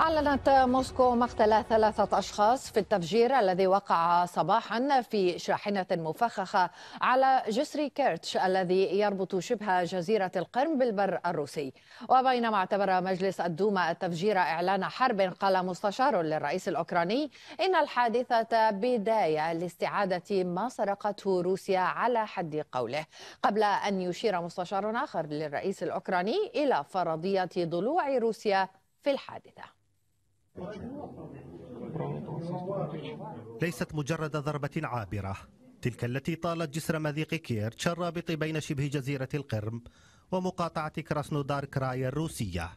أعلنت موسكو مقتل ثلاثة أشخاص في التفجير الذي وقع صباحا في شاحنة مفخخة على جسر كيرتش الذي يربط شبه جزيرة القرم بالبر الروسي وبينما اعتبر مجلس الدوما التفجير إعلان حرب قال مستشار للرئيس الأوكراني إن الحادثة بداية لاستعادة ما سرقته روسيا على حد قوله قبل أن يشير مستشار آخر للرئيس الأوكراني إلى فرضية ضلوع روسيا في الحادثه ليست مجرد ضربة عابرة تلك التي طالت جسر مذيق كيرتش الرابط بين شبه جزيرة القرم ومقاطعة كراسنودار كرايا الروسية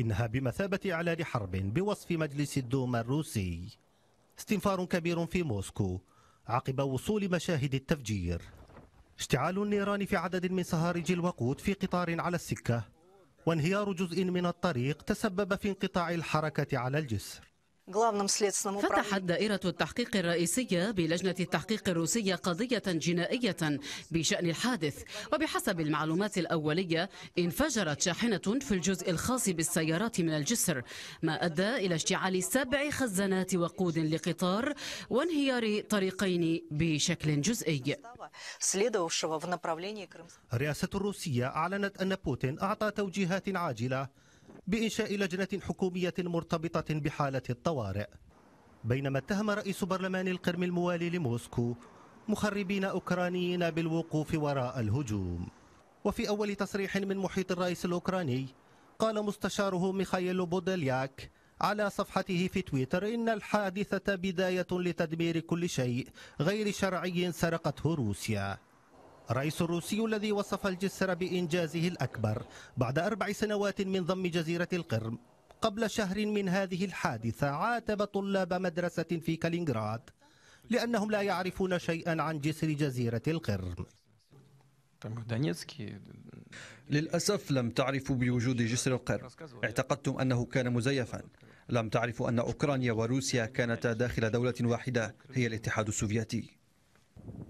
إنها بمثابة إعلان حرب بوصف مجلس الدوما الروسي استنفار كبير في موسكو عقب وصول مشاهد التفجير اشتعال النيران في عدد من صهارج الوقود في قطار على السكة وانهيار جزء من الطريق تسبب في انقطاع الحركة على الجسر فتحت دائرة التحقيق الرئيسية بلجنة التحقيق الروسية قضية جنائية بشأن الحادث وبحسب المعلومات الأولية انفجرت شاحنة في الجزء الخاص بالسيارات من الجسر ما أدى إلى اشتعال سبع خزانات وقود لقطار وانهيار طريقين بشكل جزئي الرئاسة الروسية أعلنت أن بوتين أعطى توجيهات عاجلة بإنشاء لجنة حكومية مرتبطة بحالة الطوارئ بينما اتهم رئيس برلمان القرم الموالي لموسكو مخربين أوكرانيين بالوقوف وراء الهجوم وفي أول تصريح من محيط الرئيس الأوكراني قال مستشاره ميخائيل بودلياك على صفحته في تويتر إن الحادثة بداية لتدمير كل شيء غير شرعي سرقته روسيا الرئيس الروسي الذي وصف الجسر بإنجازه الأكبر بعد أربع سنوات من ضم جزيرة القرم قبل شهر من هذه الحادثة عاتب طلاب مدرسة في كالينغراد لأنهم لا يعرفون شيئا عن جسر جزيرة القرم للأسف لم تعرفوا بوجود جسر القرم اعتقدتم أنه كان مزيفا لم تعرفوا أن أوكرانيا وروسيا كانتا داخل دولة واحدة هي الاتحاد السوفيتي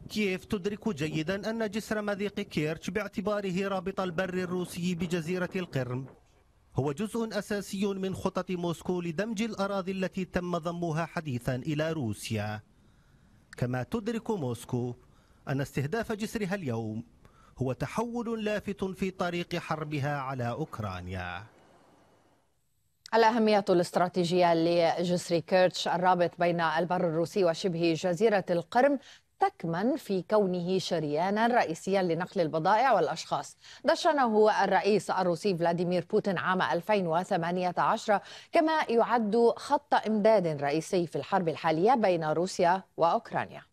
كييف تدرك جيدا أن جسر مذيق كيرتش باعتباره رابط البر الروسي بجزيرة القرم هو جزء أساسي من خطط موسكو لدمج الأراضي التي تم ضمها حديثا إلى روسيا كما تدرك موسكو أن استهداف جسرها اليوم هو تحول لافت في طريق حربها على أوكرانيا الأهمية الاستراتيجية لجسر كيرتش الرابط بين البر الروسي وشبه جزيرة القرم تكمن في كونه شريانا رئيسيا لنقل البضائع والأشخاص دشنه الرئيس الروسي فلاديمير بوتين عام 2018 كما يعد خط إمداد رئيسي في الحرب الحالية بين روسيا وأوكرانيا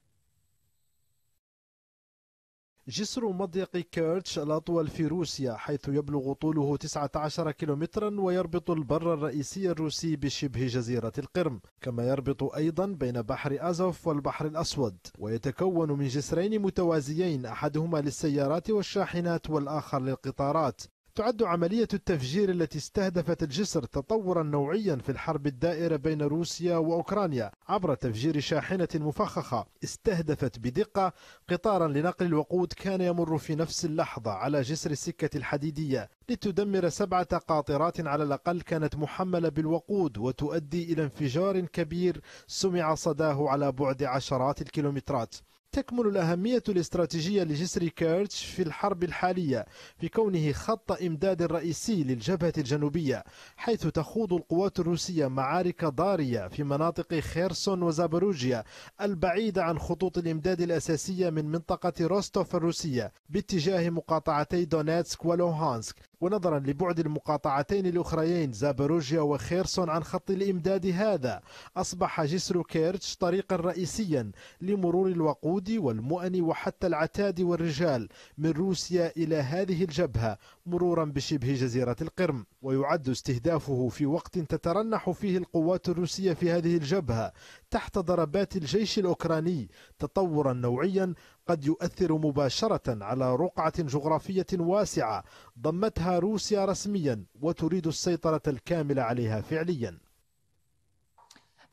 جسر مضيق كيرتش الأطول في روسيا حيث يبلغ طوله 19 كيلومترا ويربط البر الرئيسي الروسي بشبه جزيرة القرم كما يربط أيضا بين بحر أزوف والبحر الأسود ويتكون من جسرين متوازيين أحدهما للسيارات والشاحنات والآخر للقطارات تعد عملية التفجير التي استهدفت الجسر تطورا نوعيا في الحرب الدائرة بين روسيا وأوكرانيا عبر تفجير شاحنة مفخخة استهدفت بدقة قطارا لنقل الوقود كان يمر في نفس اللحظة على جسر السكة الحديدية لتدمر سبعة قاطرات على الأقل كانت محملة بالوقود وتؤدي إلى انفجار كبير سمع صداه على بعد عشرات الكيلومترات تكمن الأهمية الاستراتيجية لجسر كيرتش في الحرب الحالية في كونه خط إمداد رئيسي للجبهة الجنوبية حيث تخوض القوات الروسية معارك ضارية في مناطق خيرسون وزابروجيا البعيدة عن خطوط الإمداد الأساسية من منطقة روستوف الروسية باتجاه مقاطعتي دونيتسك ولوهانسك ونظرا لبعد المقاطعتين الأخريين زابروجيا وخيرسون عن خط الإمداد هذا أصبح جسر كيرتش طريقا رئيسيا لمرور الوقود والمؤن وحتى العتاد والرجال من روسيا إلى هذه الجبهة مرورا بشبه جزيرة القرم ويعد استهدافه في وقت تترنح فيه القوات الروسية في هذه الجبهة تحت ضربات الجيش الأوكراني تطورا نوعيا قد يؤثر مباشرة على رقعة جغرافية واسعة ضمتها روسيا رسميا وتريد السيطرة الكاملة عليها فعليا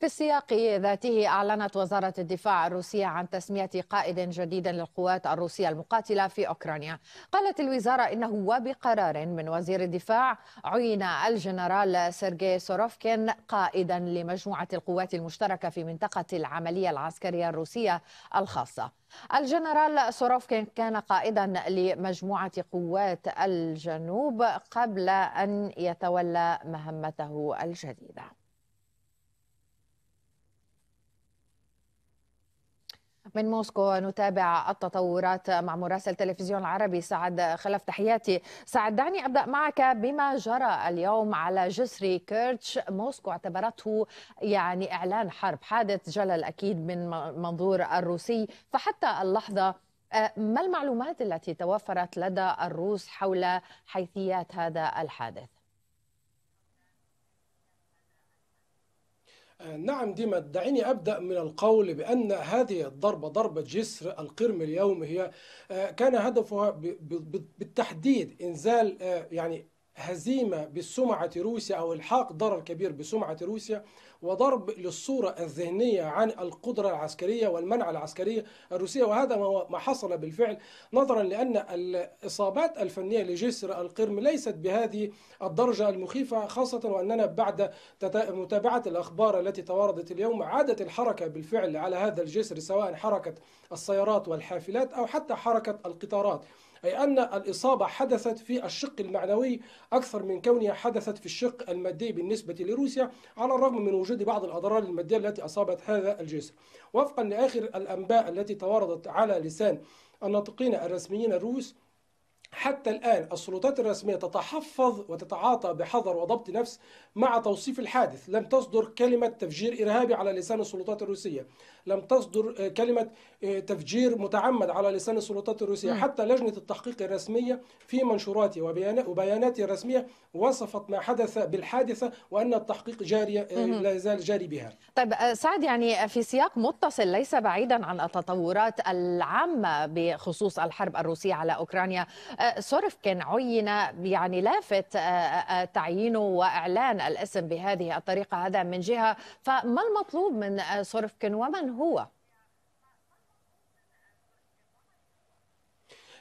في السياق ذاته أعلنت وزارة الدفاع الروسية عن تسمية قائد جديد للقوات الروسية المقاتلة في أوكرانيا قالت الوزارة إنه وبقرار من وزير الدفاع عين الجنرال سيرجي سوروفكين قائدا لمجموعة القوات المشتركة في منطقة العملية العسكرية الروسية الخاصة الجنرال سوروفكين كان قائدا لمجموعة قوات الجنوب قبل أن يتولى مهمته الجديدة من موسكو نتابع التطورات مع مراسل تلفزيون العربي سعد خلف تحياتي سعد دعني أبدأ معك بما جرى اليوم على جسر كيرتش موسكو اعتبرته يعني إعلان حرب حادث جلل أكيد من منظور الروسي فحتى اللحظة آه، ما المعلومات التي توفرت لدى الروس حول حيثيات هذا الحادث؟ آه، نعم ديما دعيني أبدأ من القول بأن هذه الضربة ضربة جسر القرم اليوم هي آه، كان هدفها بالتحديد إنزال آه، يعني هزيمة بسمعة روسيا أو الحاق ضرر كبير بسمعة روسيا وضرب للصورة الذهنية عن القدرة العسكرية والمنع العسكرية الروسية وهذا ما حصل بالفعل نظرا لأن الإصابات الفنية لجسر القرم ليست بهذه الدرجة المخيفة خاصة وأننا بعد متابعة الأخبار التي تواردت اليوم عادت الحركة بالفعل على هذا الجسر سواء حركة السيارات والحافلات أو حتى حركة القطارات أي أن الإصابة حدثت في الشق المعنوي أكثر من كونها حدثت في الشق المادي بالنسبة لروسيا على الرغم من وجود بعض الأضرار المادية التي أصابت هذا الجسر وفقا لآخر الأنباء التي تواردت على لسان الناطقين الرسميين الروس حتى الآن السلطات الرسمية تتحفظ وتتعاطى بحذر وضبط نفس مع توصيف الحادث لم تصدر كلمة تفجير إرهابي على لسان السلطات الروسية لم تصدر آه، كلمة آه، تفجير متعمد على لسان السلطات الروسية م. حتى لجنة التحقيق الرسمية في منشوراتها وبياناتها الرسمية وصفت ما حدث بالحادثة وأن التحقيق جاري آه، لا يزال جاري بها طيب سعد يعني في سياق متصل ليس بعيدا عن التطورات العامة بخصوص الحرب الروسية على أوكرانيا صرف كان عين يعني لافت آه، آه، آه، تعيينه واعلان الاسم بهذه الطريقه هذا من جهه فما المطلوب من كان ومن هو؟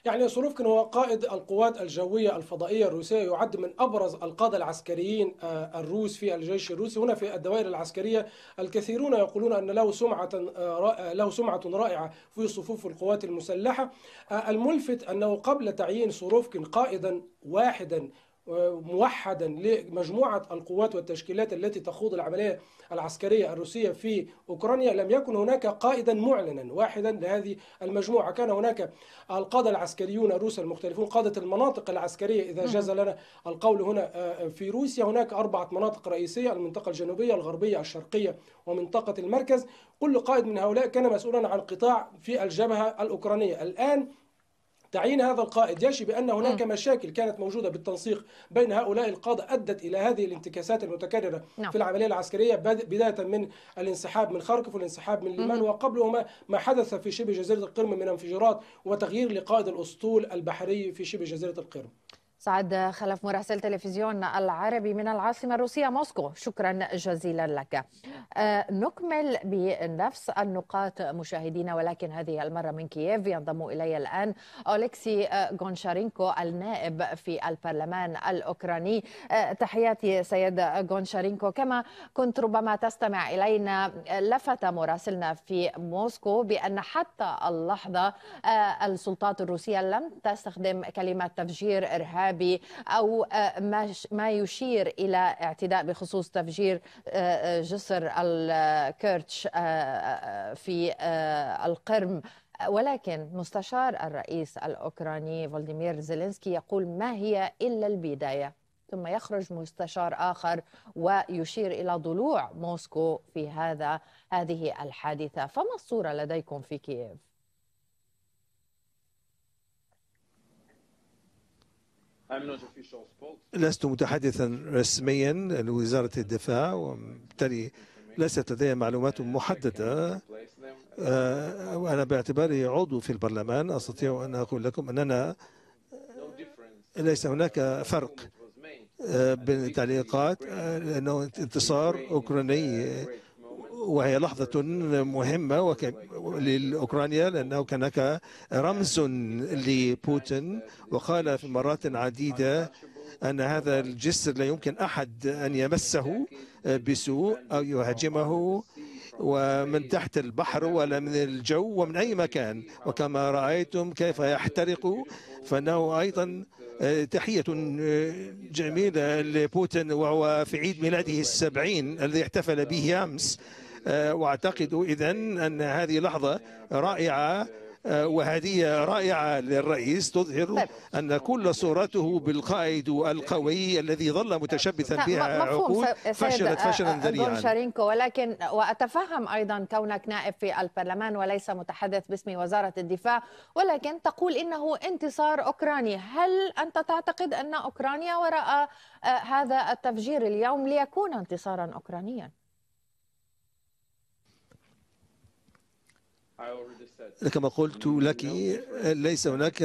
يعني سوروفكن هو قائد القوات الجوية الفضائية الروسية يعد من أبرز القادة العسكريين آه، الروس في الجيش الروسي هنا في الدوائر العسكرية الكثيرون يقولون أن له سمعة آه، له سمعة رائعة في صفوف القوات المسلحة آه، الملفت أنه قبل تعيين سوروفكن قائدا واحدا موحدا لمجموعة القوات والتشكيلات التي تخوض العملية العسكرية الروسية في أوكرانيا لم يكن هناك قائدا معلنا واحدا لهذه المجموعة كان هناك القادة العسكريون الروس المختلفون قادة المناطق العسكرية إذا جاز لنا القول هنا آه، آه، في روسيا هناك أربعة مناطق رئيسية المنطقة الجنوبية الغربية الشرقية ومنطقة المركز كل قائد من هؤلاء كان مسؤولا عن قطاع في الجبهة الأوكرانية الآن تعيين هذا القائد يشي بأن هناك م. مشاكل كانت موجودة بالتنسيق بين هؤلاء القادة أدت إلى هذه الانتكاسات المتكررة نعم. في العملية العسكرية بداية من الانسحاب من خاركف والانسحاب من ليمان وقبلهما ما حدث في شبه جزيرة القرم من انفجارات وتغيير لقائد الأسطول البحري في شبه جزيرة القرم سعد خلف مراسل تلفزيون العربي من العاصمة الروسية موسكو شكرا جزيلا لك آه، نكمل بنفس النقاط مشاهدينا ولكن هذه المرة من كييف ينضم إلي الآن أوليكسي آه، غونشارينكو النائب في البرلمان الأوكراني آه، تحياتي سيد غونشارينكو كما كنت ربما تستمع إلينا لفت مراسلنا في موسكو بأن حتى اللحظة السلطات الروسية لم تستخدم كلمة تفجير إرهاب ارهابي او آه، ما يشير الى اعتداء بخصوص تفجير آه، آه، جسر الكيرتش في القرم ولكن مستشار الرئيس الاوكراني فولديمير زيلينسكي يقول ما هي الا البدايه ثم يخرج مستشار آخر ويشير إلى ضلوع موسكو في هذا هذه الحادثة فما الصورة لديكم في كييف؟ لست متحدثا رسميا لوزارة الدفاع وبالتالي ليست لدي معلومات محددة آه، وأنا باعتباري عضو في البرلمان أستطيع أن أقول لكم أننا ليس هناك فرق آه، بين التعليقات آه، لأنه انتصار أوكراني وهي لحظة مهمة لأوكرانيا لأنه كان هناك رمز لبوتين وقال في مرات عديدة أن هذا الجسر لا يمكن أحد أن يمسه بسوء أو يهاجمه ومن تحت البحر ولا من الجو ومن أي مكان وكما رأيتم كيف يحترق فإنه أيضا تحية جميلة لبوتين وهو في عيد ميلاده السبعين الذي احتفل به أمس آه، واعتقد اذا ان هذه لحظه رائعه آه، وهدية رائعة للرئيس تظهر طيب. أن كل صورته بالقائد القوي الذي ظل متشبثا بها عقود فشلت آه، فشلا ذريعا ولكن وأتفهم أيضا كونك نائب في البرلمان وليس متحدث باسم وزارة الدفاع ولكن تقول إنه انتصار أوكراني هل أنت تعتقد أن أوكرانيا وراء هذا التفجير اليوم ليكون انتصارا أوكرانيا؟ كما قلت لك ليس هناك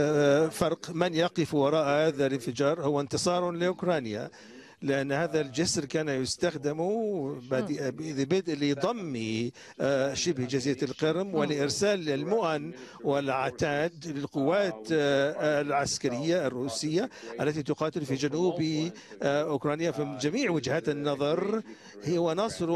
فرق من يقف وراء هذا الانفجار هو انتصار لأوكرانيا لأن هذا الجسر كان يستخدم بدء لضم آه، شبه جزيرة القرم ولإرسال المؤن والعتاد للقوات آه، العسكرية الروسية التي تقاتل في جنوب آه، أوكرانيا في جميع وجهات النظر هو نصر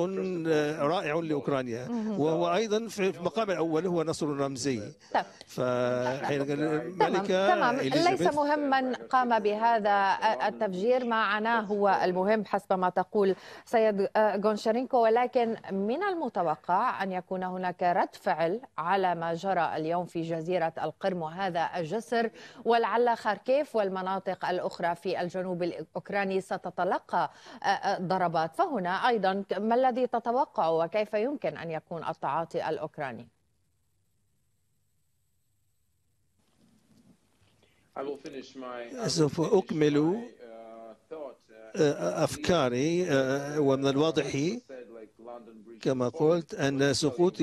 رائع لأوكرانيا وهو أيضا في المقام الأول هو نصر رمزي طيب. تمام. تمام. ليس مهما قام بهذا التفجير ما عناه هو والمهم حسب ما تقول سيد آه، غونشارينكو ولكن من المتوقع أن يكون هناك رد فعل على ما جرى اليوم في جزيرة القرم وهذا الجسر ولعل خاركيف والمناطق الأخرى في الجنوب الأوكراني ستتلقى آه، آه، ضربات فهنا أيضا ما الذي تتوقع وكيف يمكن أن يكون التعاطي الأوكراني؟ uh, سوف أكمل آه، أفكاري آه، ومن الواضح كما قلت أن سقوط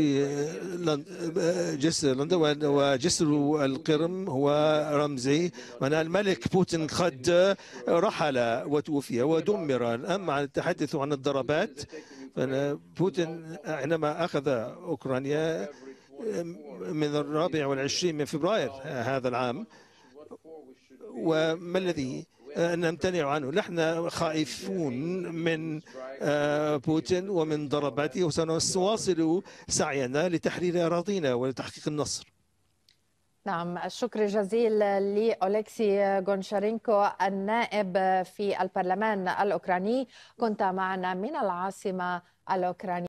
جسر لندن وجسر القرم هو رمزي وأن الملك بوتين قد رحل وتوفي ودمر أما عن التحدث عن الضربات بوتين عندما أخذ أوكرانيا آه، من الرابع والعشرين من فبراير هذا العام وما الذي آه، نمتنع عنه نحن خائفون من آه، بوتين ومن ضرباته وسنواصل سعينا لتحرير أراضينا ولتحقيق النصر نعم الشكر جزيل لأوليكسي غونشارينكو النائب في البرلمان الأوكراني كنت معنا من العاصمة الأوكرانية